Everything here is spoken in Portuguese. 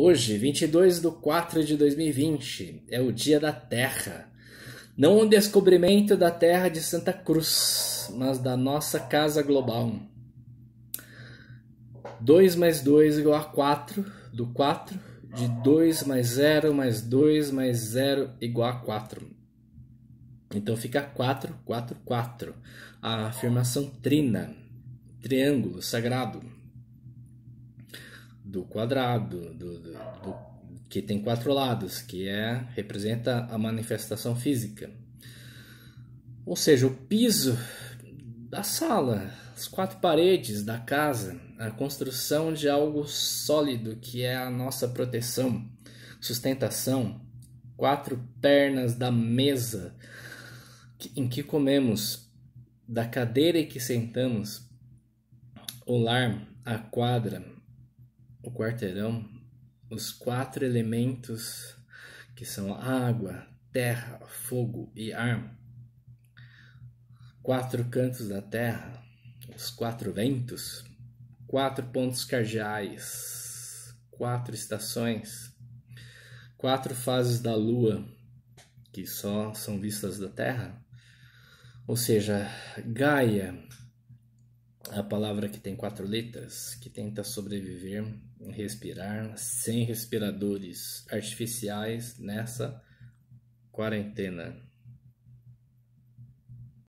Hoje, 22 de 4 de 2020, é o Dia da Terra. Não o um descobrimento da Terra de Santa Cruz, mas da nossa casa global. 2 mais 2 igual a 4, do 4, de 2 mais 0 mais 2 mais 0 igual a 4. Então fica 4, 4, 4. A afirmação trina, triângulo sagrado do quadrado, do, do, do, que tem quatro lados, que é representa a manifestação física. Ou seja, o piso da sala, as quatro paredes da casa, a construção de algo sólido que é a nossa proteção, sustentação, quatro pernas da mesa em que comemos, da cadeira em que sentamos, o lar, a quadra, o quarteirão, os quatro elementos que são água, terra, fogo e ar, quatro cantos da terra, os quatro ventos, quatro pontos cardeais, quatro estações, quatro fases da lua que só são vistas da terra, ou seja, Gaia a palavra que tem quatro letras, que tenta sobreviver, respirar sem respiradores artificiais nessa quarentena.